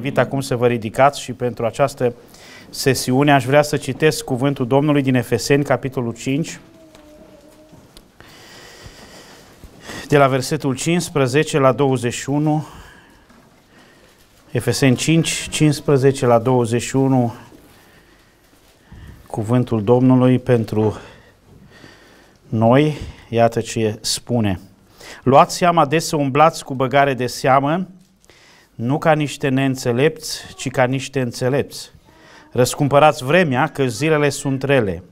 invit acum să vă ridicați și pentru această sesiune aș vrea să citesc cuvântul Domnului din Efeseni, capitolul 5, de la versetul 15 la 21, Efeseni 5, 15 la 21, cuvântul Domnului pentru noi, iată ce spune. Luați seama des să umblați cu băgare de seamă, nu ca niște neînțelepți, ci ca niște înțelepți. Răscumpărați vremea că zilele sunt rele.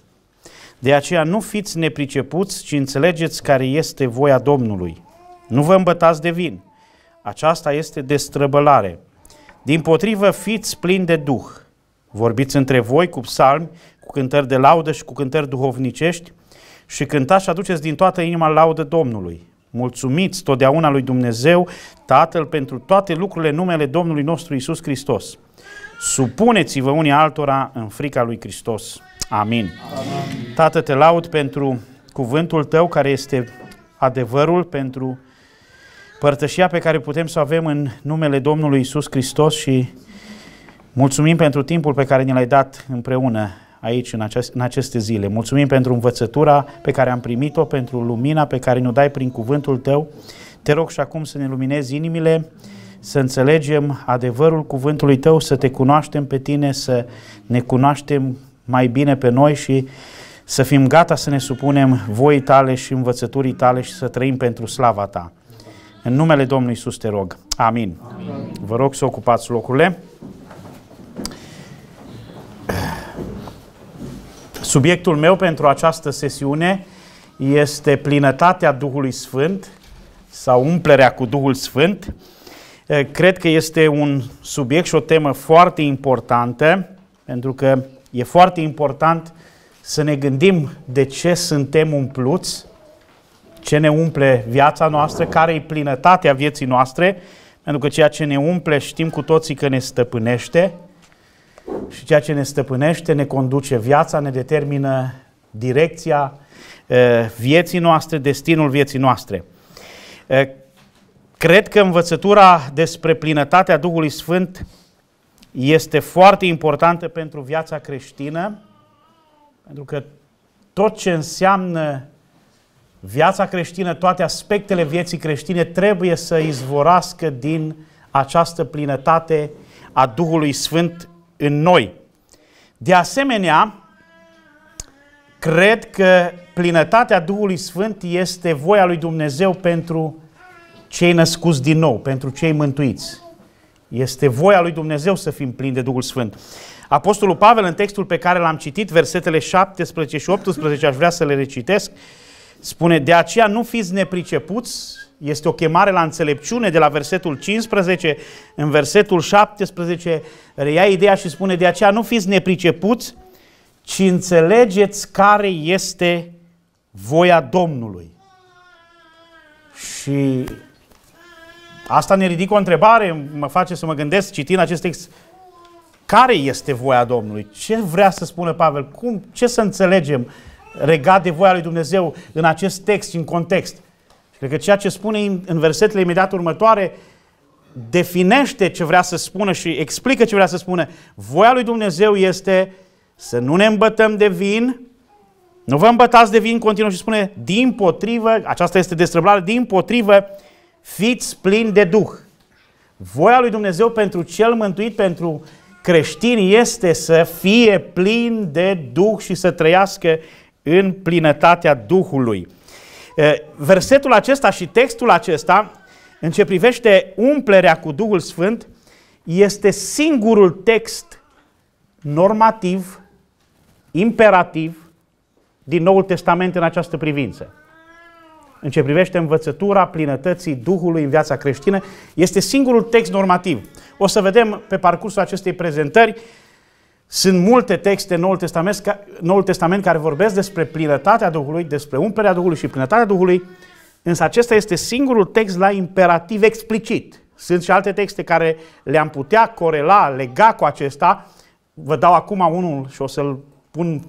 De aceea nu fiți nepricepuți, ci înțelegeți care este voia Domnului. Nu vă îmbătați de vin. Aceasta este destrăbălare. Din potrivă, fiți plini de Duh. Vorbiți între voi cu psalmi, cu cântări de laudă și cu cântări duhovnicești și cântați și aduceți din toată inima laudă Domnului. Mulțumiți totdeauna lui Dumnezeu, Tatăl, pentru toate lucrurile numele Domnului nostru Isus Hristos. Supuneți-vă unii altora în frica lui Hristos. Amin. Amin. Tată, te laud pentru cuvântul tău care este adevărul, pentru părtășia pe care putem să o avem în numele Domnului Isus Hristos și mulțumim pentru timpul pe care ne l-ai dat împreună aici în, aceast, în aceste zile. Mulțumim pentru învățătura pe care am primit-o, pentru lumina pe care ne-o dai prin cuvântul tău. Te rog și acum să ne luminezi inimile, să înțelegem adevărul cuvântului tău, să te cunoaștem pe tine, să ne cunoaștem mai bine pe noi și să fim gata să ne supunem voii tale și învățăturii tale și să trăim pentru slava ta. În numele Domnului Iisus te rog. Amin. Amin. Vă rog să ocupați locurile. Subiectul meu pentru această sesiune este plinătatea Duhului Sfânt sau umplerea cu Duhul Sfânt. Cred că este un subiect și o temă foarte importantă, pentru că e foarte important să ne gândim de ce suntem umpluți, ce ne umple viața noastră, care e plinătatea vieții noastre, pentru că ceea ce ne umple știm cu toții că ne stăpânește, și ceea ce ne stăpânește, ne conduce viața, ne determină direcția eh, vieții noastre, destinul vieții noastre. Eh, cred că învățătura despre plinătatea Duhului Sfânt este foarte importantă pentru viața creștină, pentru că tot ce înseamnă viața creștină, toate aspectele vieții creștine trebuie să izvorască din această plinătate a Duhului Sfânt în noi. De asemenea, cred că plinătatea Duhului Sfânt este voia lui Dumnezeu pentru cei născuți din nou, pentru cei mântuiți. Este voia lui Dumnezeu să fim plini de Duhul Sfânt. Apostolul Pavel, în textul pe care l-am citit, versetele 17 și 18, aș vrea să le recitesc, Spune, de aceea nu fiți nepricepuți, este o chemare la înțelepciune de la versetul 15, în versetul 17 reia ideea și spune, de aceea nu fiți nepricepuți, ci înțelegeți care este voia Domnului. Și asta ne ridică o întrebare, mă face să mă gândesc citind acest text, care este voia Domnului? Ce vrea să spună Pavel? Cum, ce să înțelegem regat de voia lui Dumnezeu în acest text și în context. Și cred că ceea ce spune în versetele imediat următoare definește ce vrea să spună și explică ce vrea să spună. Voia lui Dumnezeu este să nu ne îmbătăm de vin, nu vă îmbătați de vin, continuă și spune, din potrivă, aceasta este destrăblare, din potrivă, fiți plini de Duh. Voia lui Dumnezeu pentru cel mântuit, pentru creștini, este să fie plin de Duh și să trăiască în plinătatea Duhului. Versetul acesta și textul acesta, în ce privește umplerea cu Duhul Sfânt, este singurul text normativ, imperativ, din Noul Testament în această privință. În ce privește învățătura plinătății Duhului în viața creștină, este singurul text normativ. O să vedem pe parcursul acestei prezentări sunt multe texte în Noul Testament, Noul Testament care vorbesc despre plinătatea Duhului, despre umplerea Duhului și plinătatea Duhului, însă acesta este singurul text la imperativ explicit. Sunt și alte texte care le-am putea corela, lega cu acesta. Vă dau acum unul și o să-l pun,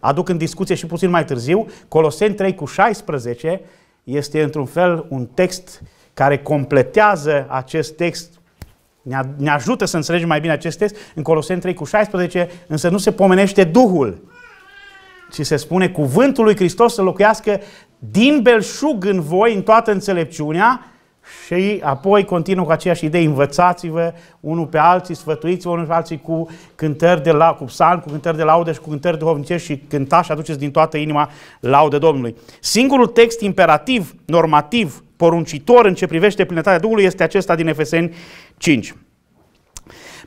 aduc în discuție și puțin mai târziu. Coloseni 3 cu 16 este într-un fel un text care completează acest text ne ajută să înțelegem mai bine acest text în Coloseni 3 cu 16, însă nu se pomenește Duhul, ci se spune cuvântul lui Hristos să locuiască din belșug în voi, în toată înțelepciunea, și apoi continuă cu aceeași idee, învățați-vă unul pe alții, sfătuiți-vă unul pe alții cu cântări de la, cu psalm, cu cântări de laude și cu cântări duhovnicești și cântați și aduceți din toată inima laude Domnului. Singurul text imperativ, normativ, poruncitor în ce privește plinătatea Duhului este acesta din Efeseni 5.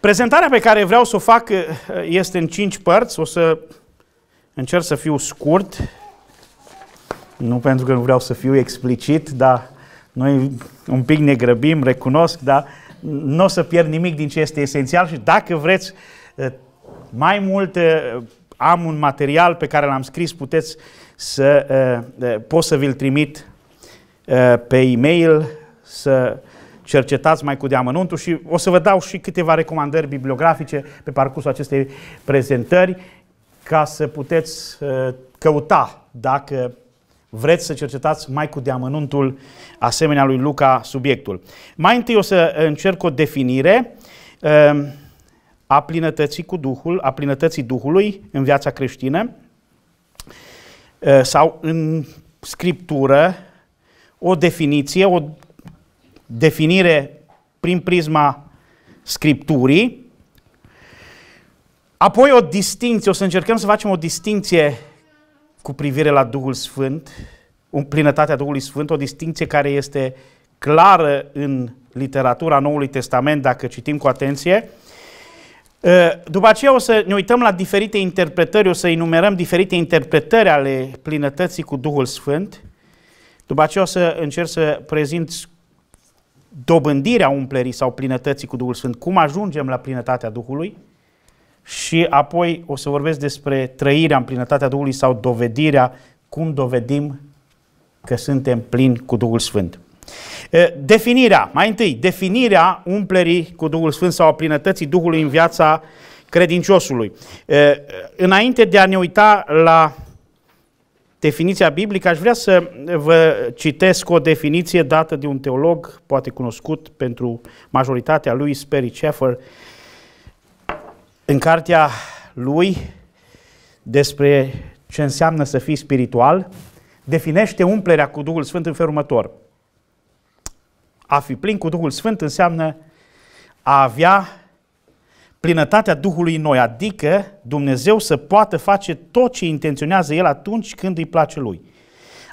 Prezentarea pe care vreau să o fac eh, este în 5 părți. O să încerc să fiu scurt, nu pentru că nu vreau să fiu explicit, dar noi un pic ne grăbim, recunosc, dar nu o să pierd nimic din ce este esențial și dacă vreți eh, mai mult eh, am un material pe care l-am scris, puteți să pot să vi-l trimit Eh, pe e-mail, să cercetați mai cu deamănuntul și o să vă dau și câteva recomandări bibliografice pe parcursul acestei prezentări ca să puteți eh, căuta dacă vreți să cercetați mai cu deamănuntul asemenea lui Luca subiectul. Mai întâi o să încerc o definire ehm, a plinătății cu Duhul, a plinătății Duhului în viața creștină eh, sau în scriptură, o definiție, o definire prin prisma Scripturii, apoi o distinție, o să încercăm să facem o distinție cu privire la Duhul Sfânt, în plinătatea Duhului Sfânt, o distinție care este clară în literatura Noului Testament, dacă citim cu atenție. Ă, după aceea o să ne uităm la diferite interpretări, o să enumerăm diferite interpretări ale plinătății cu Duhul Sfânt. După aceea o să încerc să prezint dobândirea umplerii sau plinătății cu Duhul Sfânt, cum ajungem la plinătatea Duhului și apoi o să vorbesc despre trăirea în plinătatea Duhului sau dovedirea, cum dovedim că suntem plini cu Duhul Sfânt. Definirea, mai întâi, definirea umplerii cu Duhul Sfânt sau a plinătății Duhului în viața credinciosului. Înainte de a ne uita la definiția biblică, aș vrea să vă citesc o definiție dată de un teolog, poate cunoscut pentru majoritatea lui, Sperry Sheffer, în cartea lui despre ce înseamnă să fii spiritual, definește umplerea cu Duhul Sfânt în felul următor. A fi plin cu Duhul Sfânt înseamnă a avea plinătatea Duhului noi, adică Dumnezeu să poată face tot ce intenționează El atunci când îi place Lui.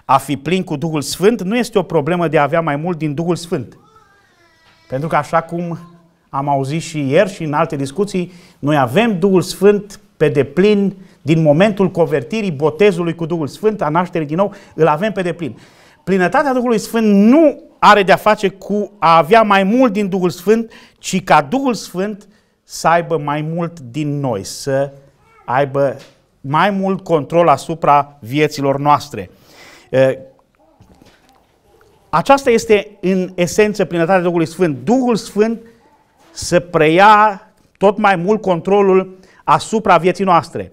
A fi plin cu Duhul Sfânt nu este o problemă de a avea mai mult din Duhul Sfânt. Pentru că așa cum am auzit și ieri și în alte discuții, noi avem Duhul Sfânt pe deplin din momentul convertirii, botezului cu Duhul Sfânt, a nașterii din nou, îl avem pe deplin. Plinătatea Duhului Sfânt nu are de-a face cu a avea mai mult din Duhul Sfânt, ci ca Duhul Sfânt să aibă mai mult din noi, să aibă mai mult control asupra vieților noastre. Aceasta este în esență plinătatea Duhului Sfânt. Duhul Sfânt să preia tot mai mult controlul asupra vieții noastre.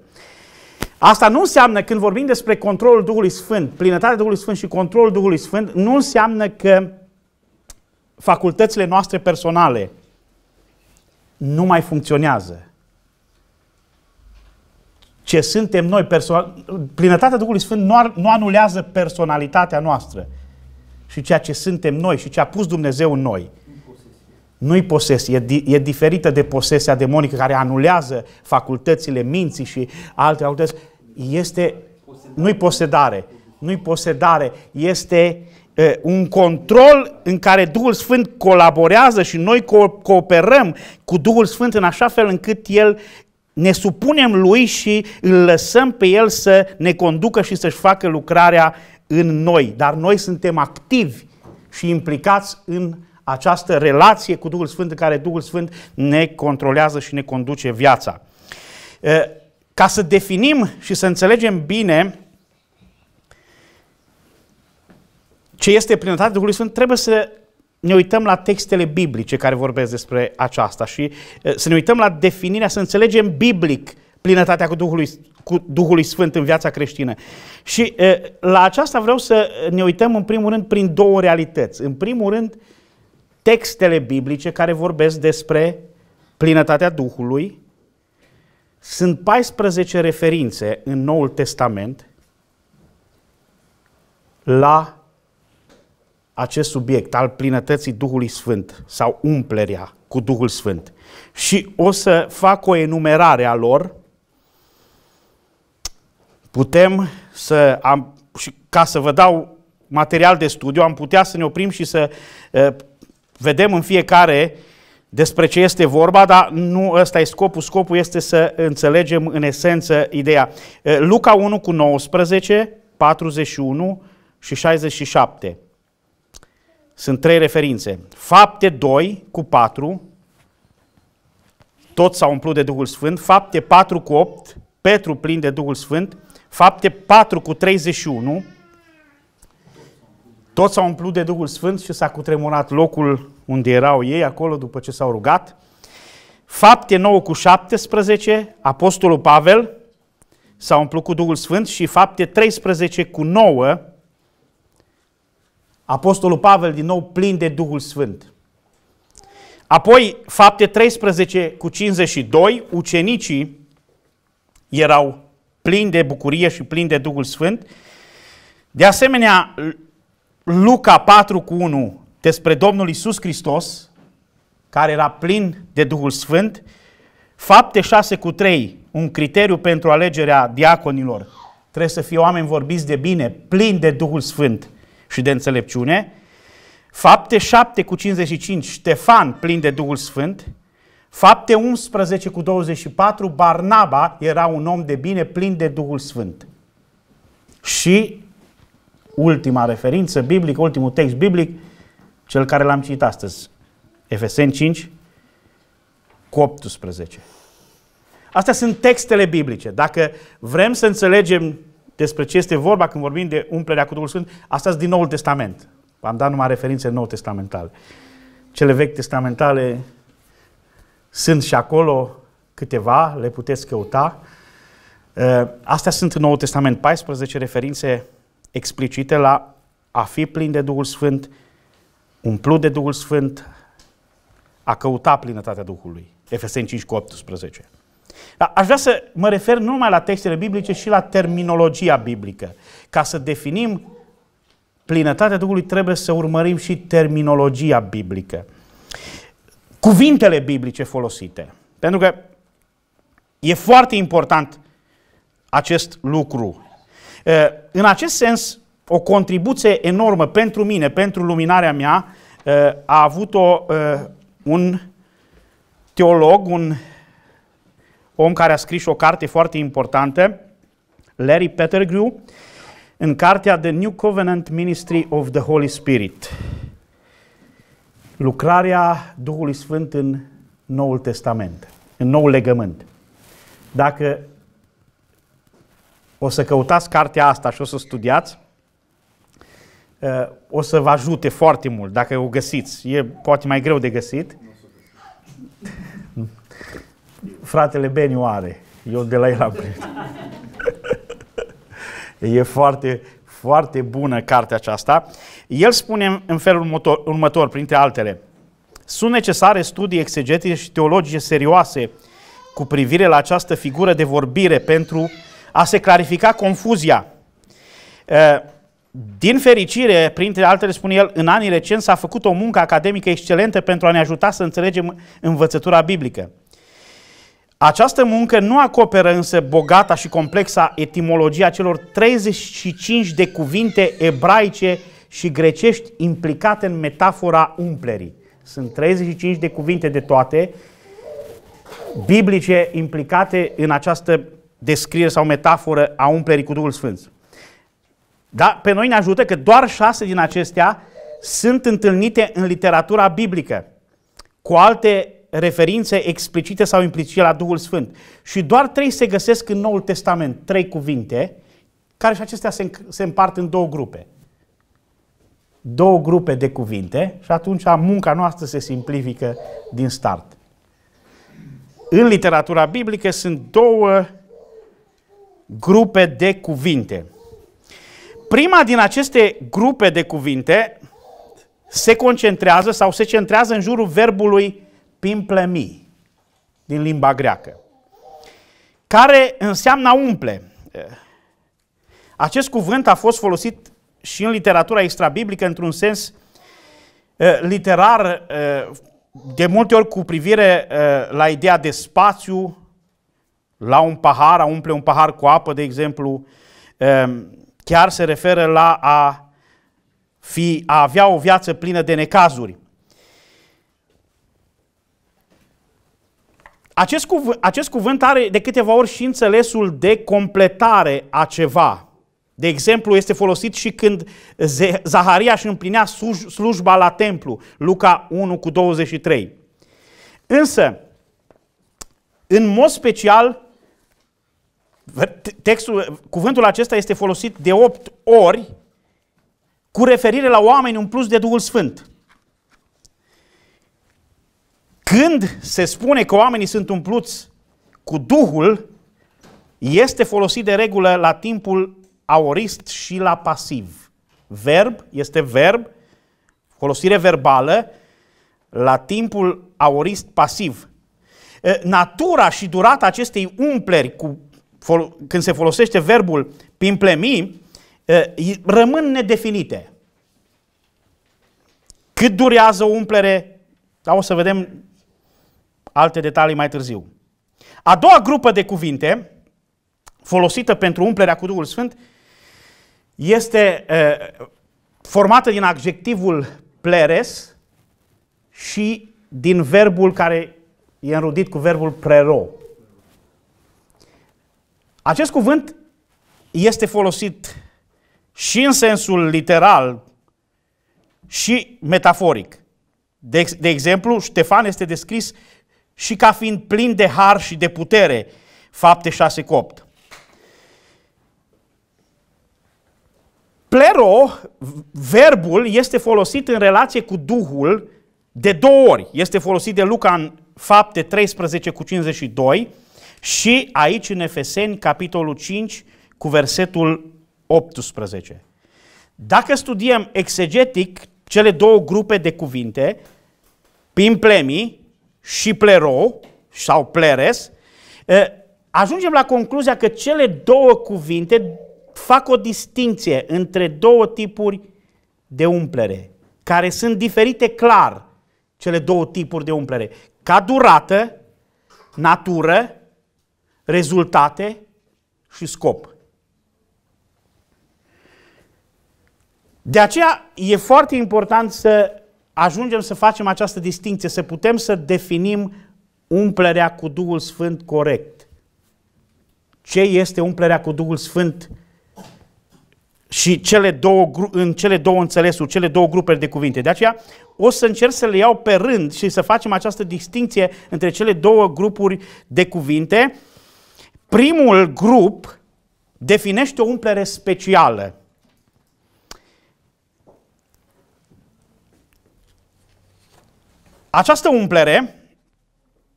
Asta nu înseamnă, când vorbim despre controlul Duhului Sfânt, plinătatea Duhului Sfânt și controlul Duhului Sfânt, nu înseamnă că facultățile noastre personale, nu mai funcționează. Ce suntem noi, perso- plinătatea Duhului Sfânt nu, ar, nu anulează personalitatea noastră și ceea ce suntem noi și ce a pus Dumnezeu în noi. Nu-i posesie, e, di- e diferită de posesia demonică care anulează facultățile minții și alte facultăți. Este, nu-i posedare, nu-i posedare, este uh, un control în care Duhul Sfânt colaborează și noi cooperăm cu Duhul Sfânt în așa fel încât El ne supunem Lui și îl lăsăm pe El să ne conducă și să-și facă lucrarea în noi. Dar noi suntem activi și implicați în această relație cu Duhul Sfânt în care Duhul Sfânt ne controlează și ne conduce viața. Ca să definim și să înțelegem bine ce este plinătatea Duhului Sfânt, trebuie să ne uităm la textele biblice care vorbesc despre aceasta și să ne uităm la definirea, să înțelegem biblic plinătatea cu Duhului, cu Duhului Sfânt în viața creștină. Și la aceasta vreau să ne uităm în primul rând prin două realități. În primul rând, textele biblice care vorbesc despre plinătatea Duhului. Sunt 14 referințe în Noul Testament la acest subiect al plinătății Duhului Sfânt sau umplerea cu Duhul Sfânt și o să fac o enumerare a lor, putem să am, și ca să vă dau material de studiu, am putea să ne oprim și să uh, vedem în fiecare despre ce este vorba, dar nu ăsta e scopul. Scopul este să înțelegem în esență ideea. Uh, Luca 1 cu 19, 41 și 67. Sunt trei referințe. Fapte 2 cu 4, tot s au umplut de Duhul Sfânt. Fapte 4 cu 8, Petru plin de Duhul Sfânt. Fapte 4 cu 31, tot s-au umplut de Duhul Sfânt și s-a cutremurat locul unde erau ei acolo după ce s-au rugat. Fapte 9 cu 17, Apostolul Pavel s-a umplut cu Duhul Sfânt și fapte 13 cu 9, Apostolul Pavel din nou plin de Duhul Sfânt. Apoi, fapte 13 cu 52, ucenicii erau plini de bucurie și plini de Duhul Sfânt. De asemenea, Luca 4 cu 1 despre Domnul Isus Hristos, care era plin de Duhul Sfânt, fapte 6 cu 3, un criteriu pentru alegerea diaconilor. Trebuie să fie oameni vorbiți de bine, plini de Duhul Sfânt și de înțelepciune. Fapte 7 cu 55, Ștefan plin de Duhul Sfânt. Fapte 11 cu 24, Barnaba era un om de bine plin de Duhul Sfânt. Și ultima referință biblică, ultimul text biblic, cel care l-am citit astăzi, Efeseni 5 cu 18. Astea sunt textele biblice. Dacă vrem să înțelegem despre ce este vorba când vorbim de umplerea cu Duhul Sfânt, asta din Noul Testament. Am dat numai referințe nou testamentale. Cele vechi testamentale sunt și acolo câteva, le puteți căuta. Astea sunt în Noul Testament 14 referințe explicite la a fi plin de Duhul Sfânt, umplut de Duhul Sfânt, a căuta plinătatea Duhului. Efeseni 5 cu 18. Dar aș vrea să mă refer nu numai la textele biblice, și la terminologia biblică. Ca să definim plinătatea Duhului, trebuie să urmărim și terminologia biblică. Cuvintele biblice folosite. Pentru că e foarte important acest lucru. În acest sens, o contribuție enormă pentru mine, pentru luminarea mea, a avut-o un teolog, un om care a scris o carte foarte importantă, Larry Pettergrew, în cartea The New Covenant Ministry of the Holy Spirit. Lucrarea Duhului Sfânt în Noul Testament, în Noul Legământ. Dacă o să căutați cartea asta și o să studiați, uh, o să vă ajute foarte mult dacă o găsiți. E poate mai greu de găsit fratele Beniu are. Eu de la el am primit. e foarte, foarte bună cartea aceasta. El spune în felul următor, următor printre altele, sunt necesare studii exegetice și teologice serioase cu privire la această figură de vorbire pentru a se clarifica confuzia. Din fericire, printre altele, spune el, în anii recenți s-a făcut o muncă academică excelentă pentru a ne ajuta să înțelegem învățătura biblică. Această muncă nu acoperă însă bogata și complexa etimologia celor 35 de cuvinte ebraice și grecești implicate în metafora umplerii. Sunt 35 de cuvinte de toate biblice implicate în această descriere sau metaforă a umplerii cu Duhul Sfânt. Dar pe noi ne ajută că doar șase din acestea sunt întâlnite în literatura biblică. Cu alte referințe explicite sau implicite la Duhul Sfânt. Și doar trei se găsesc în Noul Testament, trei cuvinte, care și acestea se, se împart în două grupe. Două grupe de cuvinte și atunci munca noastră se simplifică din start. În literatura biblică sunt două grupe de cuvinte. Prima din aceste grupe de cuvinte se concentrează sau se centrează în jurul verbului pimplemi, din limba greacă, care înseamnă umple. Acest cuvânt a fost folosit și în literatura extrabiblică într-un sens eh, literar, eh, de multe ori cu privire eh, la ideea de spațiu, la un pahar, a umple un pahar cu apă, de exemplu, chiar se referă la a, fi, a avea o viață plină de necazuri. Acest cuvânt, acest cuvânt are de câteva ori și înțelesul de completare a ceva. De exemplu, este folosit și când Zaharia își împlinea slujba la templu, Luca 1 cu 23. Însă, în mod special, textul, cuvântul acesta este folosit de 8 ori cu referire la oameni în plus de Duhul Sfânt. Când se spune că oamenii sunt umpluți cu Duhul, este folosit de regulă la timpul aorist și la pasiv. Verb este verb, folosire verbală, la timpul aorist pasiv. Natura și durata acestei umpleri, cu, când se folosește verbul pimplemi, rămân nedefinite. Cât durează o umplere, da, o să vedem alte detalii mai târziu. A doua grupă de cuvinte folosită pentru umplerea cu Duhul Sfânt este uh, formată din adjectivul pleres și din verbul care e înrudit cu verbul prero. Acest cuvânt este folosit și în sensul literal și metaforic. De, de exemplu, Ștefan este descris și ca fiind plin de har și de putere. Fapte 6 cu 8. Plero, verbul, este folosit în relație cu Duhul de două ori. Este folosit de Luca în fapte 13 cu 52 și aici în Efeseni, capitolul 5, cu versetul 18. Dacă studiem exegetic cele două grupe de cuvinte, prin plemii, și plero sau pleres, ajungem la concluzia că cele două cuvinte fac o distinție între două tipuri de umplere, care sunt diferite clar, cele două tipuri de umplere, ca durată, natură, rezultate și scop. De aceea e foarte important să ajungem să facem această distinție, să putem să definim umplerea cu Duhul Sfânt corect. Ce este umplerea cu Duhul Sfânt și cele două, în cele două înțelesuri, cele două grupuri de cuvinte. De aceea o să încerc să le iau pe rând și să facem această distinție între cele două grupuri de cuvinte. Primul grup definește o umplere specială. Această umplere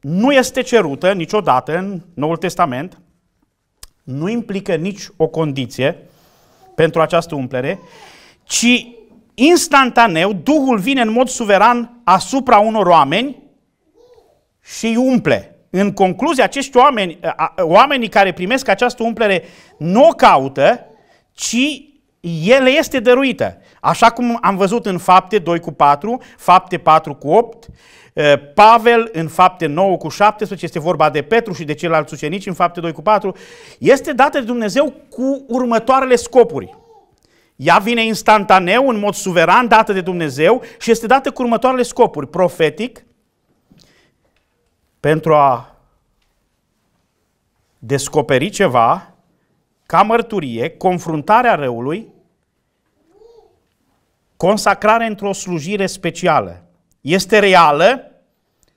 nu este cerută niciodată în Noul Testament, nu implică nici o condiție pentru această umplere, ci instantaneu Duhul vine în mod suveran asupra unor oameni și îi umple. În concluzie, acești oameni, oamenii care primesc această umplere, nu o caută, ci ele este dăruită. Așa cum am văzut în fapte 2 cu 4, fapte 4 cu 8, eh, Pavel în fapte 9 cu 17, este vorba de Petru și de ceilalți ucenici în fapte 2 cu 4, este dată de Dumnezeu cu următoarele scopuri. Ea vine instantaneu, în mod suveran, dată de Dumnezeu și este dată cu următoarele scopuri. Profetic, pentru a descoperi ceva ca mărturie, confruntarea răului Consacrare într-o slujire specială este reală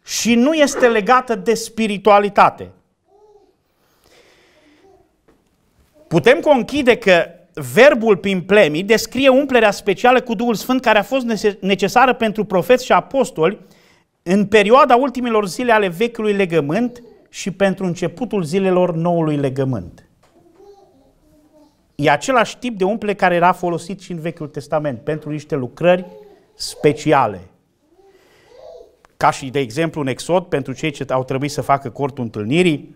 și nu este legată de spiritualitate. Putem conchide că verbul plemii descrie umplerea specială cu Duhul Sfânt care a fost necesară pentru profeți și apostoli în perioada ultimilor zile ale vechiului legământ și pentru începutul zilelor noului legământ. E același tip de umple care era folosit și în Vechiul Testament pentru niște lucrări speciale. Ca și, de exemplu, în Exod, pentru cei ce au trebuit să facă cortul întâlnirii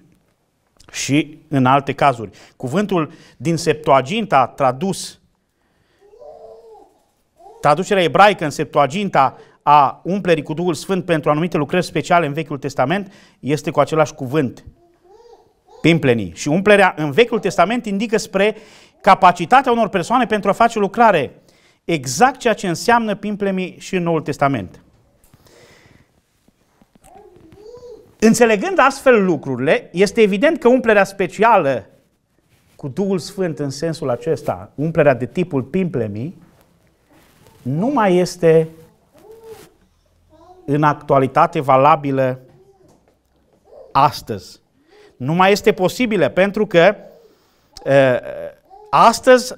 și în alte cazuri. Cuvântul din Septuaginta tradus, traducerea ebraică în Septuaginta a umplerii cu Duhul Sfânt pentru anumite lucrări speciale în Vechiul Testament este cu același cuvânt, pimplenii. Și umplerea în Vechiul Testament indică spre capacitatea unor persoane pentru a face lucrare. Exact ceea ce înseamnă pimplemii și în Noul Testament. Înțelegând astfel lucrurile, este evident că umplerea specială cu Duhul Sfânt în sensul acesta, umplerea de tipul pimplemii, nu mai este în actualitate valabilă astăzi. Nu mai este posibilă pentru că uh, Astăzi,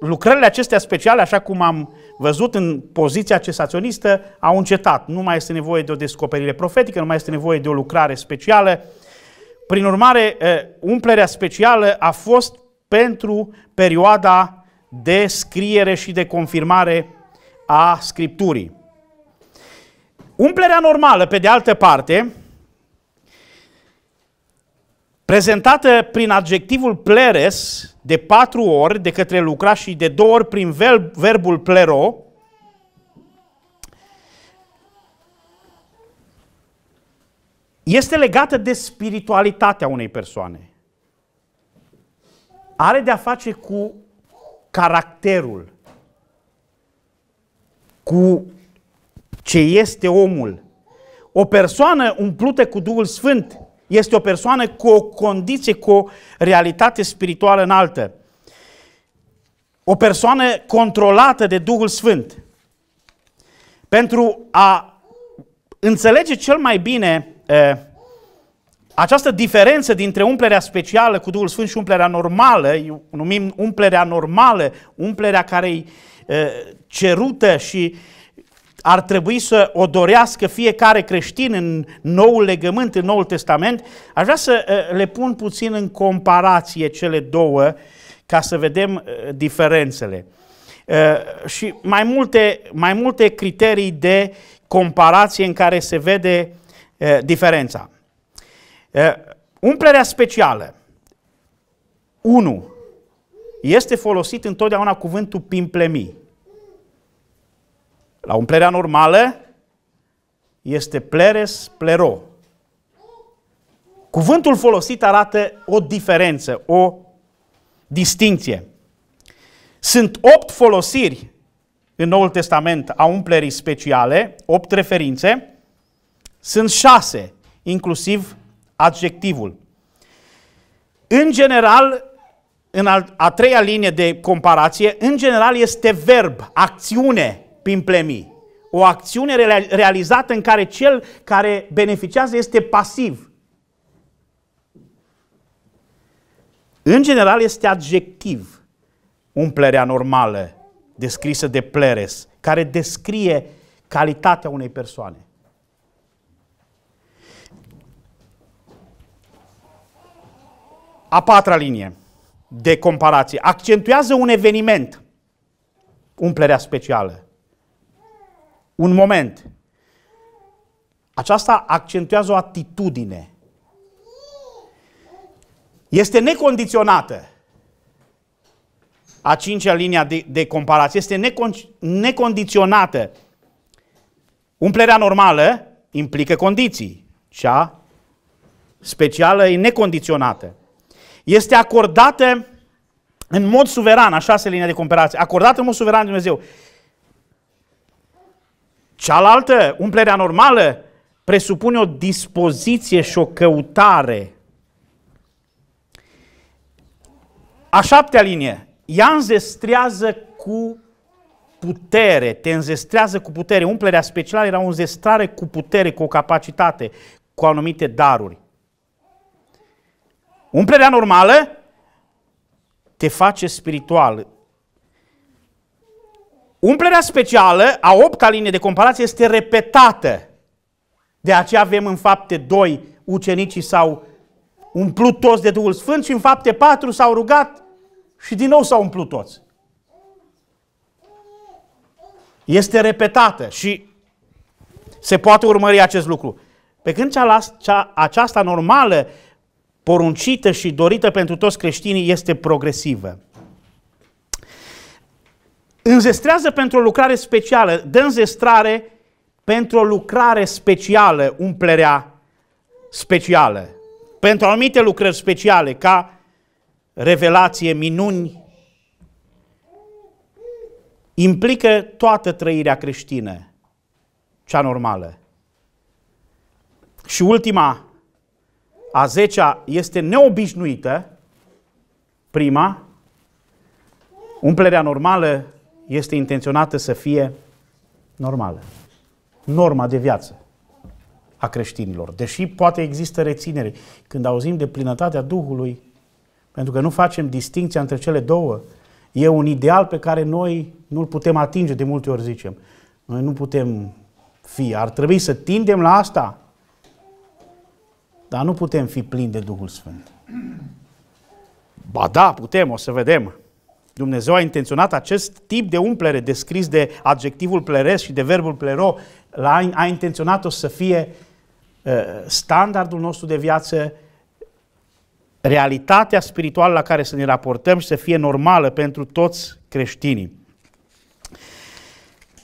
lucrările acestea speciale, așa cum am văzut în poziția cesaționistă, au încetat. Nu mai este nevoie de o descoperire profetică, nu mai este nevoie de o lucrare specială. Prin urmare, eh, umplerea specială a fost pentru perioada de scriere și de confirmare a Scripturii. Umplerea normală, pe de altă parte, prezentată prin adjectivul pleres de patru ori de către Lucra și de două ori prin verbul plero, este legată de spiritualitatea unei persoane. Are de-a face cu caracterul, cu ce este omul. O persoană umplută cu Duhul Sfânt este o persoană cu o condiție, cu o realitate spirituală înaltă. O persoană controlată de Duhul Sfânt. Pentru a înțelege cel mai bine această diferență dintre umplerea specială cu Duhul Sfânt și umplerea normală, numim umplerea normală, umplerea care e cerută și uh, ar trebui să o dorească fiecare creștin în Noul Legământ, în Noul Testament, aș vrea să eh, le pun puțin în comparație cele două ca să vedem eh, diferențele. Eh, și mai multe, mai multe criterii de comparație în care se vede diferența. Umplerea specială. 1. Este folosit întotdeauna cuvântul pimplemi. La umplerea normală este pleres plero. Cuvântul folosit arată o diferență, o distinție. Sunt opt folosiri în Noul Testament a umplerii speciale, opt referințe, sunt șase, inclusiv adjectivul. În general, în a treia linie de comparație, în general este verb, acțiune prin plemii. O acțiune realizată în care cel care beneficiază este pasiv. În general este adjectiv umplerea normală descrisă de Pleres, care descrie calitatea unei persoane. A patra linie de comparație accentuează un eveniment, umplerea specială un moment. Aceasta accentuează o atitudine. Este necondiționată. A cincea linia de, de comparație este necon- necondiționată. Umplerea normală implică condiții. Cea specială e necondiționată. Este acordată în mod suveran, a șasea linie de comparație, acordată în mod suveran de Dumnezeu. Cealaltă, umplerea normală, presupune o dispoziție și o căutare. A șaptea linie, ea înzestrează cu putere, te înzestrează cu putere. Umplerea specială era o înzestrare cu putere, cu o capacitate, cu anumite daruri. Umplerea normală te face spiritual, Umplerea specială, a opta linie de comparație, este repetată. De aceea avem în fapte 2 ucenicii s-au umplut toți de Duhul Sfânt și în fapte 4 s-au rugat și din nou s-au umplut toți. Este repetată și se poate urmări acest lucru. Pe când cea, aceasta normală, poruncită și dorită pentru toți creștinii, este progresivă. Înzestrează pentru o lucrare specială, dă înzestrare pentru o lucrare specială, umplerea specială. Pentru anumite lucrări speciale, ca revelație, minuni, implică toată trăirea creștină, cea normală. Și ultima, a zecea, este neobișnuită, prima, umplerea normală este intenționată să fie normală. Norma de viață a creștinilor. Deși poate există reținere când auzim de plinătatea Duhului, pentru că nu facem distinția între cele două, e un ideal pe care noi nu-l putem atinge, de multe ori zicem. Noi nu putem fi, ar trebui să tindem la asta, dar nu putem fi plini de Duhul Sfânt. Ba da, putem, o să vedem. Dumnezeu a intenționat acest tip de umplere descris de adjectivul pleres și de verbul plero, a intenționat-o să fie uh, standardul nostru de viață, realitatea spirituală la care să ne raportăm și să fie normală pentru toți creștinii.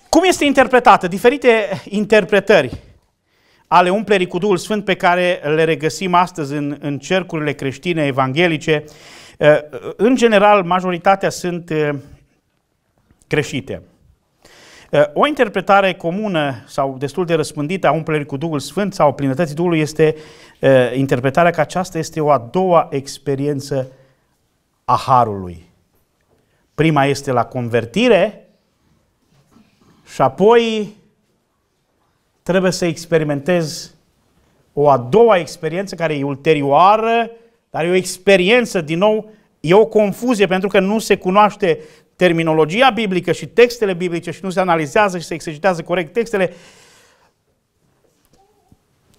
Cum este interpretată? Diferite interpretări ale umplerii cu Duhul Sfânt pe care le regăsim astăzi în, în cercurile creștine evanghelice. Uh, Eh, în general, majoritatea sunt eh, greșite. Eh, o interpretare comună sau destul de răspândită a umplerii cu Duhul Sfânt sau plinătății Duhului este interpretarea că aceasta este o a doua experiență a Harului. Prima este la convertire și apoi trebuie să experimentezi o a doua experiență care e ulterioară dar e o experiență, din nou, e o confuzie pentru că nu se cunoaște terminologia biblică și textele biblice și nu se analizează și se exegitează corect textele.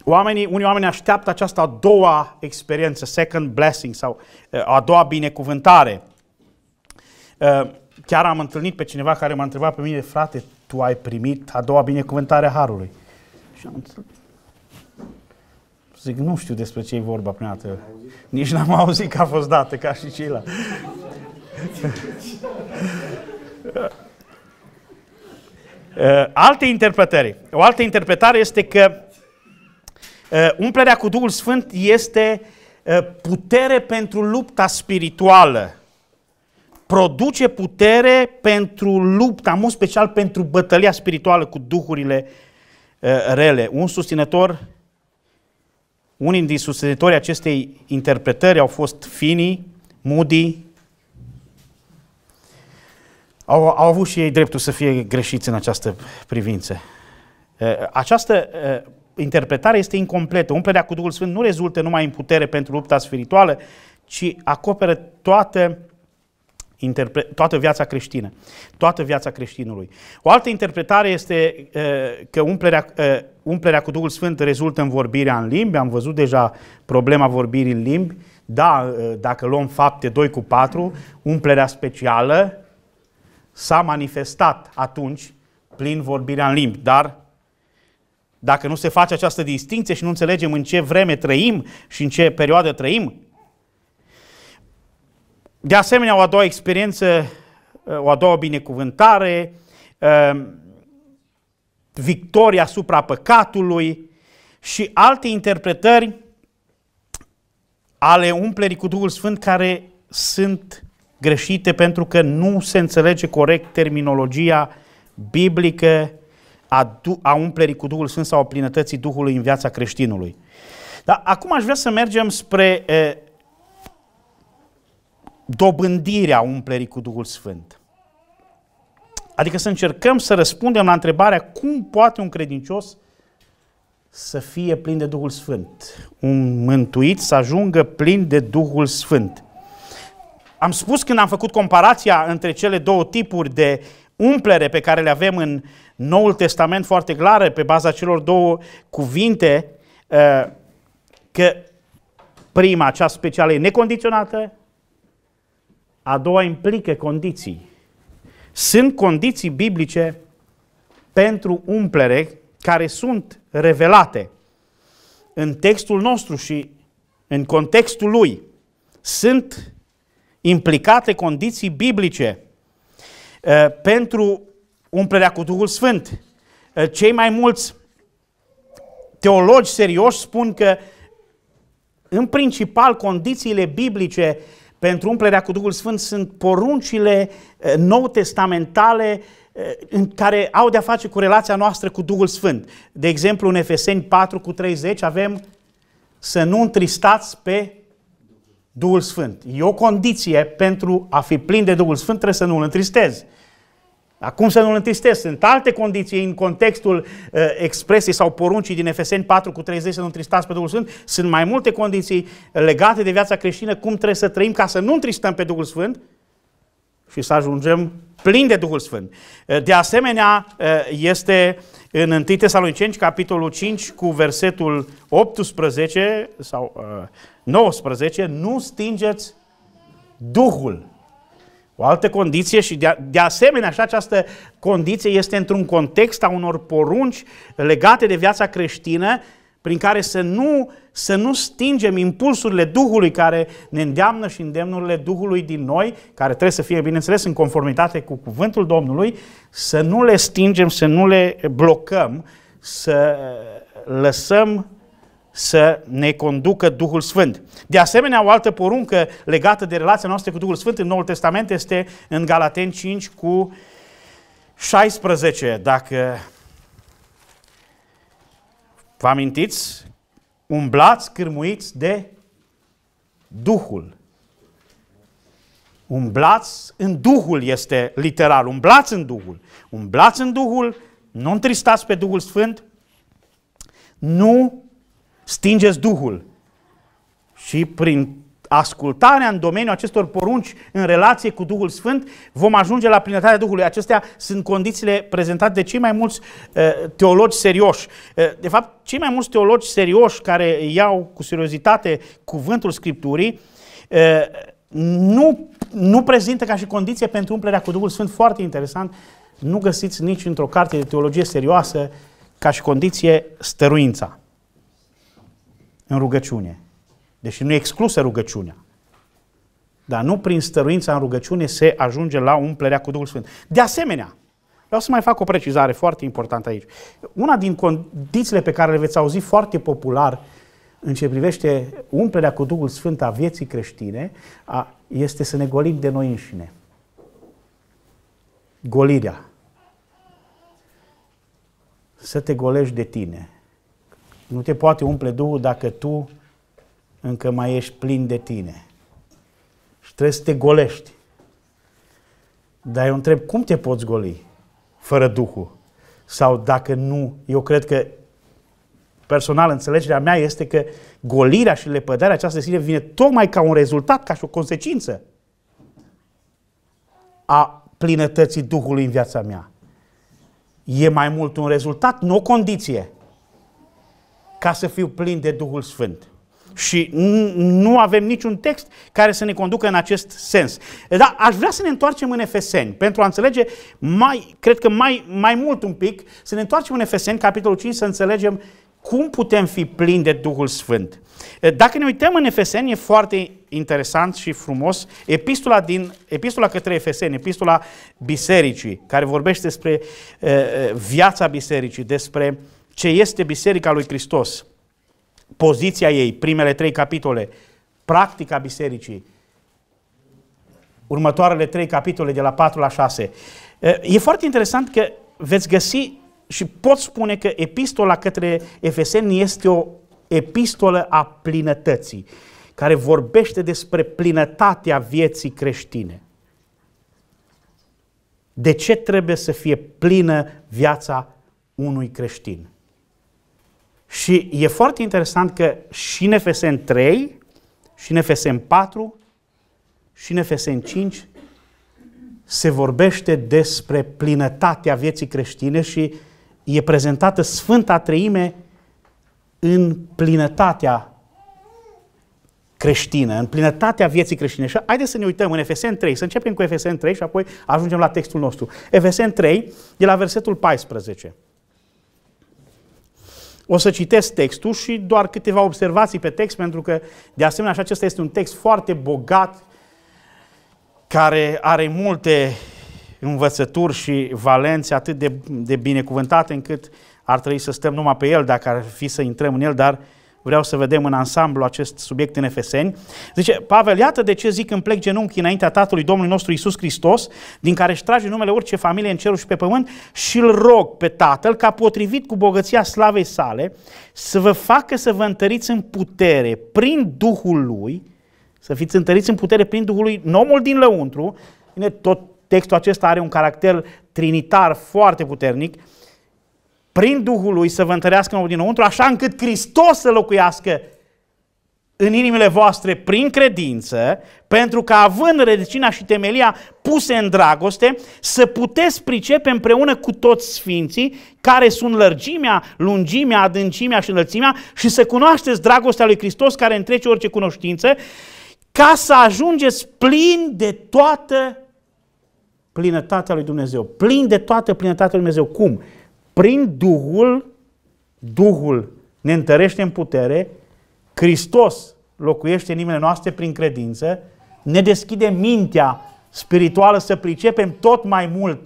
Oamenii, unii oameni așteaptă această a doua experiență, second blessing sau uh, a doua binecuvântare. Uh, chiar am întâlnit pe cineva care m-a întrebat pe mine, frate, tu ai primit a doua binecuvântare a Harului. Și am întâlnit, Zic, nu știu despre ce e vorba prima dată. Nici n-am auzit că a fost dată ca și ceilalți. Alte interpretări. O altă interpretare este că uh, umplerea cu Duhul Sfânt este uh, putere pentru lupta spirituală. Produce putere pentru lupta, mult special pentru bătălia spirituală cu duhurile uh, rele. Un susținător unii din susținătorii acestei interpretări au fost Fini, Moody. Au, au avut și ei dreptul să fie greșiți în această privință. Această interpretare este incompletă. Umplerea cu Duhul Sfânt nu rezultă numai în putere pentru lupta spirituală, ci acoperă toată, toată viața creștină, toată viața creștinului. O altă interpretare este că umplerea umplerea cu Duhul Sfânt rezultă în vorbirea în limbi, am văzut deja problema vorbirii în limbi, da, ă, dacă luăm fapte 2 cu 4, umplerea specială s-a manifestat atunci prin vorbirea în limbi, dar dacă nu se face această distinție și nu înțelegem în ce vreme trăim și în ce perioadă trăim, de asemenea, o a doua experiență, ă, o a doua binecuvântare, ă, victoria asupra păcatului și alte interpretări ale umplerii cu Duhul Sfânt care sunt greșite pentru că nu se înțelege corect terminologia biblică a, a umplerii cu Duhul Sfânt sau a plinătății Duhului în viața creștinului. Dar acum aș vrea să mergem spre e, dobândirea umplerii cu Duhul Sfânt. Adică să încercăm să răspundem la întrebarea cum poate un credincios să fie plin de Duhul Sfânt, un mântuit să ajungă plin de Duhul Sfânt. Am spus când am făcut comparația între cele două tipuri de umplere pe care le avem în Noul Testament foarte clară, pe baza celor două cuvinte, uh, că prima, cea specială, e necondiționată, a doua implică condiții. Sunt condiții biblice pentru umplere care sunt revelate în textul nostru și în contextul lui. Sunt implicate condiții biblice uh, pentru umplerea cu Duhul Sfânt. Uh, cei mai mulți teologi serioși spun că, în principal, condițiile biblice uh, pentru umplerea cu Duhul Sfânt sunt poruncile eh, nou-testamentale eh, în care au de-a face cu relația noastră cu Duhul Sfânt. De exemplu, în Efeseni 4 cu 30 avem să nu întristați pe Duhul Sfânt. E o condiție pentru a fi plin de Duhul Sfânt, trebuie să nu îl întristezi. Acum să nu-l întristez. Sunt alte condiții în contextul uh, expresiei sau poruncii din Efeseni 4 cu 30 să nu întristați pe Duhul Sfânt. Sunt mai multe condiții uh, legate de viața creștină, cum trebuie să trăim ca să nu întristăm pe Duhul Sfânt și să ajungem plin de Duhul Sfânt. Uh, de asemenea, uh, este în 1 Tesalonicenci, capitolul 5, cu versetul 18 sau 19, nu stingeți Duhul. O altă condiție și de, de asemenea și această condiție este într-un context a unor porunci legate de viața creștină prin care să nu, să nu stingem impulsurile Duhului care ne îndeamnă și îndemnurile Duhului din noi, care trebuie să fie, bineînțeles, în conformitate cu cuvântul Domnului, să nu le stingem, să nu le blocăm, să lăsăm să ne conducă Duhul Sfânt. De asemenea, o altă poruncă legată de relația noastră cu Duhul Sfânt în Noul Testament este în Galaten 5 cu 16. Dacă vă amintiți, umblați cârmuiți de Duhul. Umblați în Duhul este literal, umblați în Duhul. Umblați în Duhul, nu întristați pe Duhul Sfânt, nu Stingeți Duhul. Și prin ascultarea în domeniul acestor porunci în relație cu Duhul Sfânt, vom ajunge la plinătatea Duhului. Acestea sunt condițiile prezentate de cei mai mulți eh, teologi serioși. Eh, de fapt, cei mai mulți teologi serioși care iau cu seriozitate cuvântul Scripturii, eh, nu, nu prezintă ca și condiție pentru umplerea cu Duhul Sfânt. Foarte interesant, nu găsiți nici într-o carte de teologie serioasă ca și condiție stăruința în rugăciune. Deși nu e exclusă rugăciunea. Dar nu prin stăruința în rugăciune se ajunge la umplerea cu Duhul Sfânt. De asemenea, vreau să mai fac o precizare foarte importantă aici. Una din condițiile pe care le veți auzi foarte popular în ce privește umplerea cu Duhul Sfânt a vieții creștine a, este să ne golim de noi înșine. Golirea. Să te golești de tine nu te poate umple Duhul dacă tu încă mai ești plin de tine. Și trebuie să te golești. Dar eu întreb, cum te poți goli fără Duhul? Sau dacă nu, eu cred că personal înțelegerea mea este că golirea și lepădarea această sine vine tocmai ca un rezultat, ca și o consecință a plinătății Duhului în viața mea. E mai mult un rezultat, nu o condiție ca să fiu plin de Duhul Sfânt. Și nu avem niciun text care să ne conducă în acest sens. Dar aș vrea să ne întoarcem în Efeseni, pentru a înțelege mai, cred că mai, mai mult un pic, să ne întoarcem în Efeseni, capitolul 5, să înțelegem cum putem fi plini de Duhul Sfânt. Dacă ne uităm în Efeseni, e foarte interesant și frumos epistola, din, epistola către Efeseni, epistola bisericii, care vorbește despre uh, viața bisericii, despre uh, ce este Biserica lui Hristos, poziția ei, primele trei capitole, practica Bisericii, următoarele trei capitole de la 4 la 6. E foarte interesant că veți găsi și pot spune că epistola către Efeseni este o epistolă a plinătății, care vorbește despre plinătatea vieții creștine. De ce trebuie să fie plină viața unui creștin? Și e foarte interesant că și în FSN 3, și în FSN 4, și în FSN 5 se vorbește despre plinătatea vieții creștine și e prezentată Sfânta Treime în plinătatea creștină, în plinătatea vieții creștine. Și haideți să ne uităm în Efesen 3, să începem cu Efesen 3 și apoi ajungem la textul nostru. Efesen 3, de la versetul 14. O să citesc textul și doar câteva observații pe text, pentru că, de asemenea, și acesta este un text foarte bogat, care are multe învățături și valențe atât de, de binecuvântate încât ar trebui să stăm numai pe el dacă ar fi să intrăm în el, dar uh, vreau să vedem în ansamblu acest subiect în Efeseni. Zice, Pavel, iată de ce zic îmi plec genunchii înaintea Tatălui Domnului nostru Isus Hristos, din care își trage numele orice familie în cerul și pe pământ, și îl rog pe Tatăl ca potrivit cu bogăția slavei sale să vă facă să vă întăriți în putere prin Duhul Lui, să fiți întăriți în putere prin Duhul Lui, omul din lăuntru, bine, tot textul acesta are un caracter trinitar foarte puternic, prin Duhul lui să vă întărească nouă dinăuntru, așa încât Hristos să locuiască în inimile voastre prin credință, pentru că având rădăcina și temelia puse în dragoste, să puteți pricepe împreună cu toți sfinții care sunt lărgimea, lungimea, adâncimea și înălțimea și să cunoașteți dragostea lui Hristos care întrece orice cunoștință, ca să ajungeți plin de toată plinătatea lui Dumnezeu. Plin de toată plinătatea lui Dumnezeu. Cum? prin Duhul, Duhul ne întărește în putere, Hristos locuiește în inimile noastre prin credință, ne deschide mintea spirituală să pricepem tot mai mult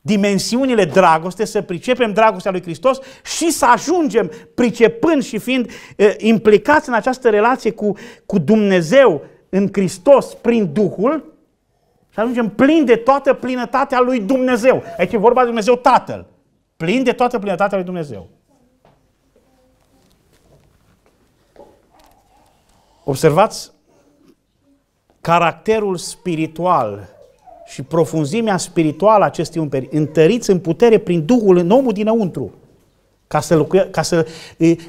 dimensiunile dragoste, să pricepem dragostea lui Hristos și să ajungem pricepând și fiind e, eh, implicați în această relație cu, cu Dumnezeu în Hristos prin Duhul, și ajungem plini de toată plinătatea lui Dumnezeu. Aici e vorba de Dumnezeu Tatăl plin de toată plinătatea lui Dumnezeu. Observați caracterul spiritual și profunzimea spirituală a acestui imperiu, întăriți în putere prin Duhul în omul dinăuntru, ca să, lucre, ca să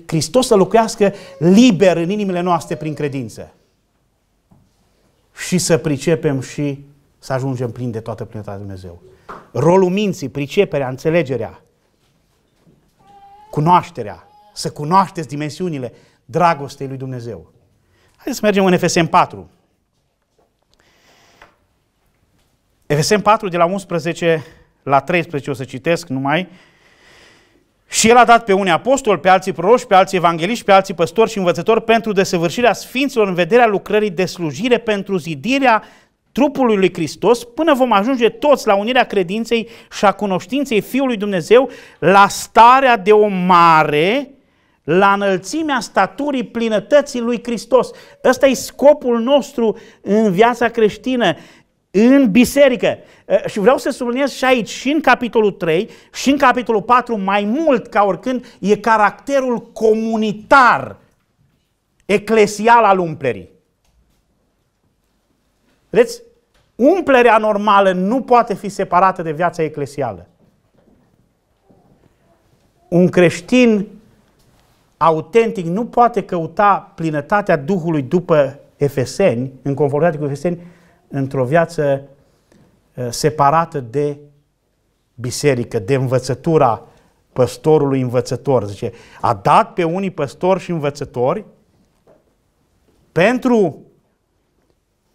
Hristos să lucrească liber în inimile noastre prin credință. Și să pricepem și să ajungem plin de toată plinătatea Dumnezeu. Rolul minții, priceperea, înțelegerea, cunoașterea, să cunoașteți dimensiunile dragostei lui Dumnezeu. Haideți să mergem în Efesem 4. Efesem 4, de la 11 la 13, o să citesc numai. Și el a dat pe unii apostoli, pe alții proroși, pe alții evangeliști, pe alții păstori și învățători pentru desăvârșirea sfinților în vederea lucrării de slujire pentru zidirea trupului lui Hristos până vom ajunge toți la unirea credinței și a cunoștinței Fiului Dumnezeu la starea de o mare la înălțimea staturii plinătății lui Hristos. Ăsta e scopul nostru în viața creștină, în biserică. Și vreau să subliniez și aici, și în capitolul 3, și în capitolul 4, mai mult ca oricând, e caracterul comunitar, eclesial al umplerii. Vedeți? Umplerea normală nu poate fi separată de viața eclesială. Un creștin autentic nu poate căuta plinătatea Duhului după Efeseni, în conformitate cu Efeseni, într-o viață uh, separată de biserică, de învățătura păstorului învățător. Zice, a dat pe unii păstori și învățători pentru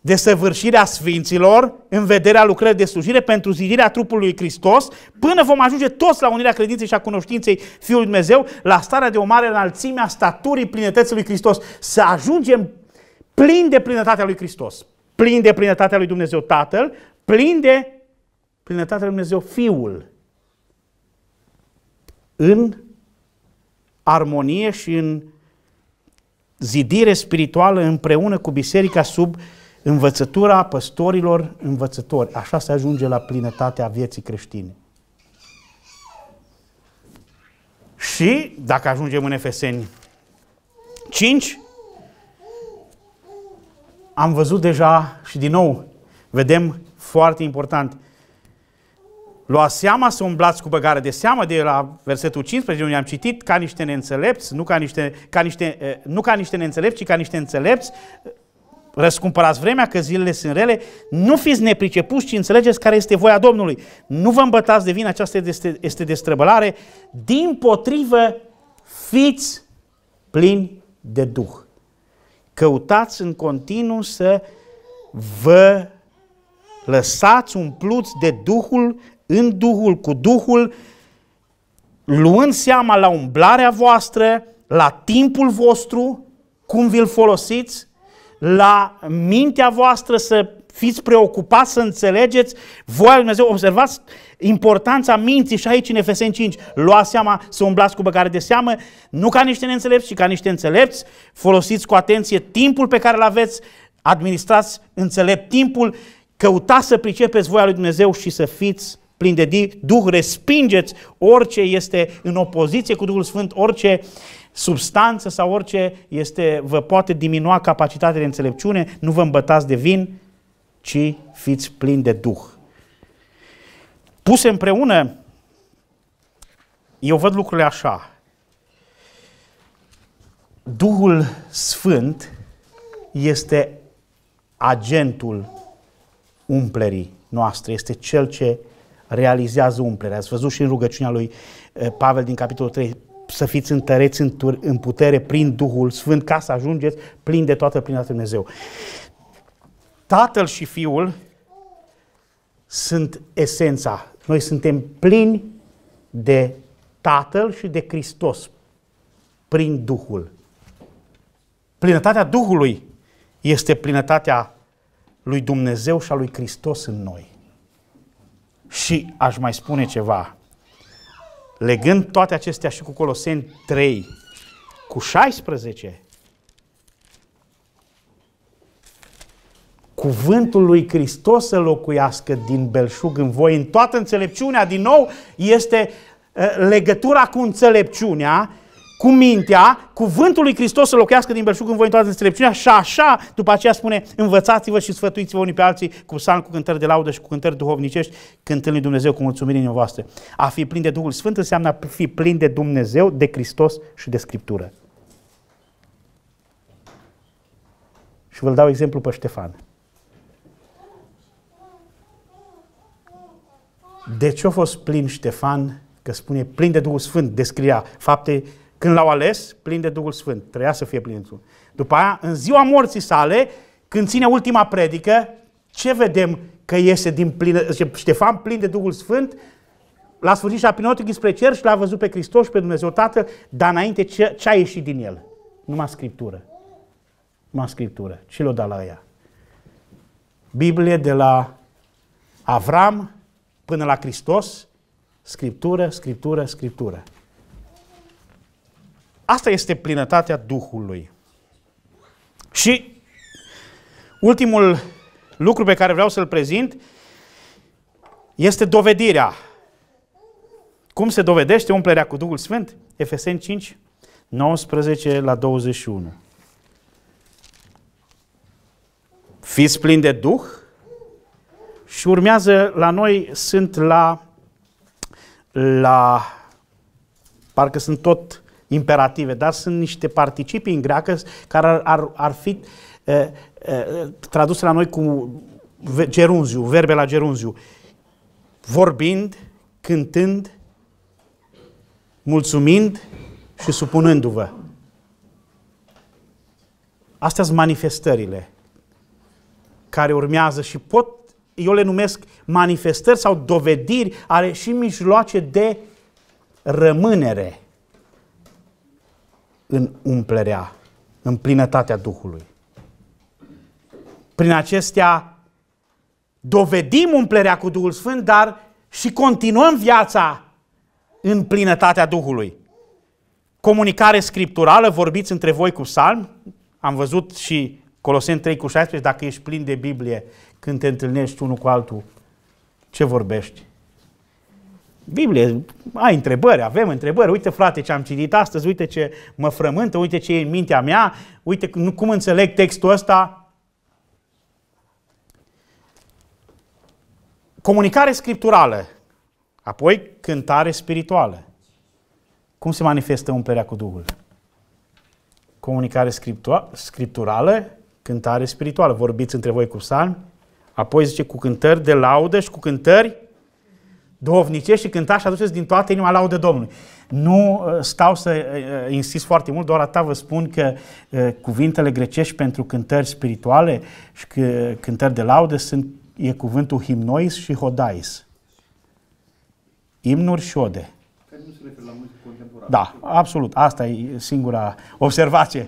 desăvârșirea sfinților în vederea lucrării de slujire pentru zidirea trupului lui Hristos, până vom ajunge toți la unirea credinței și a cunoștinței Fiului Dumnezeu, la starea de o mare înălțime a staturii plinătății lui Hristos, să ajungem plin de plinătatea lui Hristos, plin de plinătatea lui Dumnezeu Tatăl, plin de plinătatea lui Dumnezeu Fiul, în armonie și în zidire spirituală împreună cu biserica sub Învățătura păstorilor învățători. Așa se ajunge la plinătatea vieții creștine. Și, dacă ajungem în Efeseni 5, am văzut deja și din nou, vedem foarte important, Luați seama să umblați cu băgare de seamă de la versetul 15, unde am citit, ca niște neînțelepți, nu ca niște, ca niște, eh, nu ca niște neînțelepți, ci ca niște înțelepți, răscumpărați vremea, că zilele sunt rele, nu fiți nepricepuți, ci înțelegeți care este voia Domnului. Nu vă îmbătați de vină, aceasta este, este destrăbălare. Din potrivă, fiți plini de Duh. Căutați în continuu să vă lăsați umpluți de Duhul, în Duhul, cu Duhul, luând seama la umblarea voastră, la timpul vostru, cum vi-l folosiți, la mintea voastră să fiți preocupați să înțelegeți voia lui Dumnezeu. Observați importanța minții și aici în Efeseni 5. Luați seama să umblați cu băgare de seamă, nu ca niște neînțelepți, ci ca niște înțelepți. Folosiți cu atenție timpul pe care îl aveți, administrați înțelept timpul, căutați să pricepeți voia lui Dumnezeu și să fiți plini de Duh, respingeți orice este în opoziție cu Duhul Sfânt, orice uh, substanță sau orice este, vă poate diminua capacitatea de înțelepciune, nu vă îmbătați de vin, ci fiți plini de Duh. Puse împreună, eu văd lucrurile așa. Duhul Sfânt este agentul umplerii noastre, este cel ce realizează umplerea. Ați văzut și în rugăciunea lui eh, Pavel din capitolul 3, să fiți întăreți în, tur, în putere prin Duhul Sfânt ca să ajungeți plin de toată plină Dumnezeu. Tatăl și Fiul sunt esența. Noi suntem plini de Tatăl și de Hristos prin Duhul. Plinătatea Duhului este plinătatea lui Dumnezeu și a lui Hristos în noi. Și aș mai spune ceva legând toate acestea și cu Coloseni 3, cu 16, cuvântul lui Hristos să locuiască din belșug în voi, în toată înțelepciunea, din nou, este eh, legătura cu înțelepciunea cu mintea, cuvântul lui Hristos să locuiască din belșug în voi în toată înțelepciunea și așa, după aceea spune, învățați-vă și sfătuiți-vă unii pe alții cu psalmi, cu cântări de laudă și cu cântări duhovnicești, cântând lui Dumnezeu cu mulțumire în voastre. A fi plin de Duhul Sfânt înseamnă a fi plin de Dumnezeu, de Hristos și de Scriptură. Și vă dau exemplu pe Ștefan. De ce a fost plin Ștefan? Că spune plin de Duhul Sfânt, descria fapte când l-au ales, plin de Duhul Sfânt, trebuia să fie plin de Duhul După aia, în ziua morții sale, când ține ultima predică, ce vedem că iese din plină, Ștefan plin de Duhul Sfânt, la sfârșit și-a pinotic spre cer și l-a văzut pe Hristos și pe Dumnezeu Tatăl, dar înainte ce, ce a ieșit din el? Numai Scriptură. Numai Scriptură. Ce l-o dat la ea? Biblie de la Avram până la Hristos, Scriptură, Scriptură, Scriptură. Asta este plinătatea Duhului. Și ultimul lucru pe care vreau să-l prezint este dovedirea. Cum se dovedește umplerea cu Duhul Sfânt? Efeseni 5, 19 la 21. Fiți plin de Duh și urmează la noi sunt la la parcă sunt tot imperative, dar sunt niște participii în greacă care ar, ar, ar fi uh, eh, uh, eh, traduse la noi cu gerunziu, verbe la gerunziu. Vorbind, cântând, mulțumind și supunându-vă. Astea sunt manifestările care urmează și pot, eu le numesc manifestări sau dovediri Are și mijloace de rămânere în umplerea, în plinătatea Duhului. Prin acestea dovedim umplerea cu Duhul Sfânt, dar și continuăm viața în plinătatea Duhului. Comunicare scripturală, vorbiți între voi cu Psalm. am văzut și Coloseni 3 cu 16, dacă ești plin de Biblie, când te întâlnești unul cu altul, ce vorbești? Biblie, ai întrebări, avem întrebări, uite frate ce am citit astăzi, uite ce mă frământă, uite ce e în mintea mea, uite cum înțeleg textul ăsta. Comunicare scripturală, apoi cântare spirituală. Cum se manifestă umplerea cu Duhul? Comunicare scripturală, cântare spirituală. Vorbiți între voi cu psalmi, apoi zice cu cântări de laudă și cu cântări Dovnicești și cântați și aduceți din toată inima laudă Domnului. Nu uh, stau să uh, uh, insist foarte mult, doar atât vă spun că cuvintele grecești pentru cântări spirituale și cântări de laudă sunt, e cuvântul himnois și hodais. Imnuri și ode. Da, absolut. Asta e singura observație.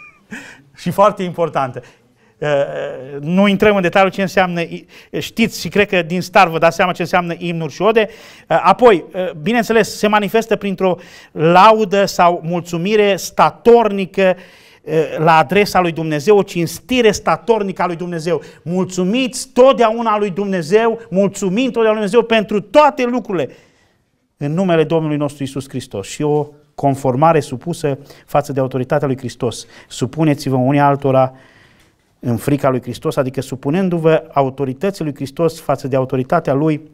și foarte importantă. Eh, eh, nu intrăm în detaliu ce înseamnă, eh, știți și cred că din star vă dați seama ce înseamnă imnuri și ode. Apoi, bineînțeles, se manifestă printr-o laudă sau mulțumire statornică la adresa lui Dumnezeu, o cinstire statornică a lui Dumnezeu. Mulțumiți totdeauna lui Dumnezeu, mulțumim totdeauna lui Dumnezeu pentru toate lucrurile în numele Domnului nostru Isus Hristos și o conformare supusă față de autoritatea lui Hristos. Supuneți-vă unii altora în frica lui Hristos, adică supunându-vă autorității lui Hristos față de autoritatea lui,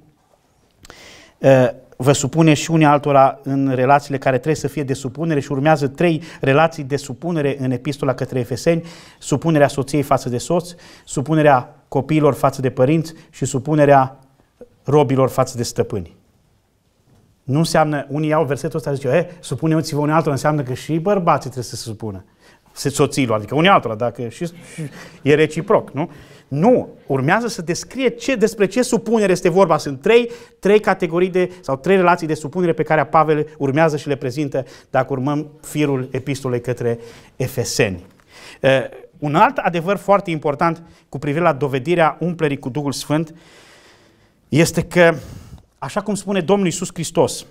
eh, vă supune și unii altora în relațiile care trebuie să fie de supunere și urmează trei relații de supunere în epistola către Efeseni, supunerea soției față de soț, supunerea copiilor față de părinți și supunerea robilor față de stăpâni. Nu înseamnă, unii iau versetul ăsta și zice, e, eh, supuneți-vă unii altora, înseamnă că și bărbații trebuie să se supună soțiilor, adică unii altora, dacă și, și e reciproc, nu? Nu, urmează să descrie ce, despre ce supunere este vorba. Sunt trei, trei categorii de, sau trei relații de supunere pe care Pavel urmează și le prezintă dacă urmăm firul epistolei către Efeseni. Uh, un alt adevăr foarte important cu privire la dovedirea umplerii cu Duhul Sfânt este că, așa cum spune Domnul Iisus Hristos,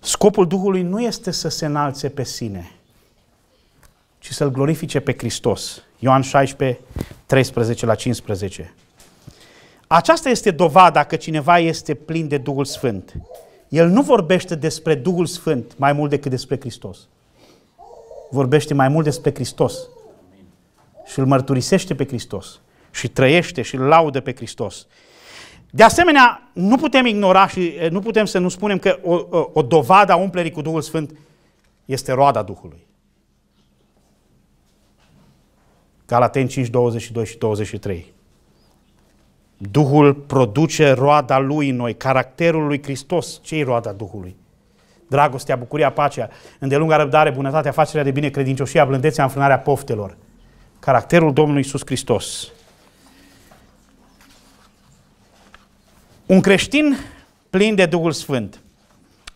scopul Duhului nu este să se înalțe pe sine – ci să-L glorifice pe Hristos. Ioan 16, 13 la 15. Aceasta este dovada că cineva este plin de Duhul Sfânt. El nu vorbește despre Duhul Sfânt mai mult decât despre Hristos. Vorbește mai mult despre Hristos și îl mărturisește pe Hristos și trăiește și îl laudă pe Hristos. De asemenea, nu putem ignora și eh, nu putem să nu spunem că o, o, o dovadă a umplerii cu Duhul Sfânt este roada Duhului. Galateni 5, 22 și 23. Duhul produce roada lui în noi, caracterul lui Hristos. ce e roada Duhului? Dragostea, bucuria, pacea, îndelunga răbdare, bunătatea, facerea de bine, credincioșia, blândețea, înfrânarea poftelor. Caracterul Domnului Iisus Hristos. Un creștin plin de Duhul Sfânt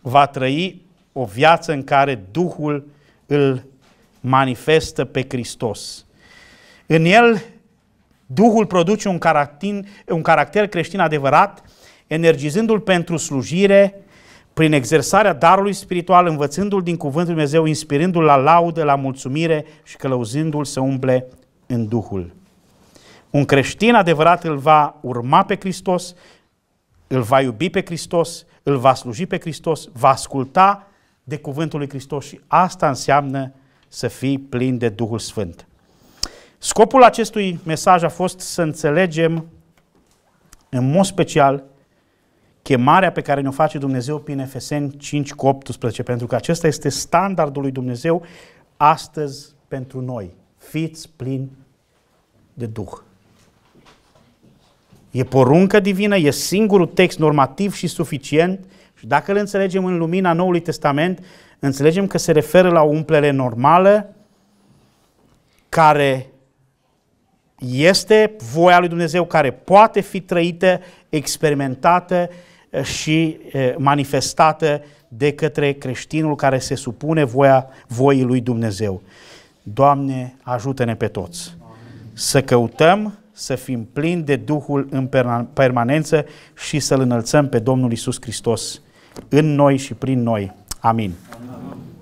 va trăi o viață în care Duhul îl manifestă pe Hristos în el, Duhul produce un caracter, un caracter creștin adevărat, energizându-l pentru slujire, prin exersarea darului spiritual, învățându-l din cuvântul Dumnezeu, inspirându-l la laudă, la mulțumire și călăuzindu-l să umble în Duhul. Un creștin adevărat îl va urma pe Hristos, îl va iubi pe Hristos, îl va sluji pe Hristos, va asculta de cuvântul lui Hristos și asta înseamnă să fii plin de Duhul Sfânt. Scopul acestui mesaj a fost să înțelegem în mod special chemarea pe care ne-o face Dumnezeu prin Efeseni 5 cu 18, pentru că acesta este standardul lui Dumnezeu astăzi pentru noi. Fiți plini de Duh. E poruncă divină, e singurul text normativ și suficient și dacă îl înțelegem în lumina Noului Testament, înțelegem că se referă la o umplere normală care este voia lui Dumnezeu care poate fi trăită, experimentată eh, și eh, manifestată de către creștinul care se supune voia voii lui Dumnezeu. Doamne, ajută-ne pe toți să căutăm să fim plini de Duhul în permanență și să-L înălțăm pe Domnul Isus Hristos în noi și prin noi. Amin. Amin.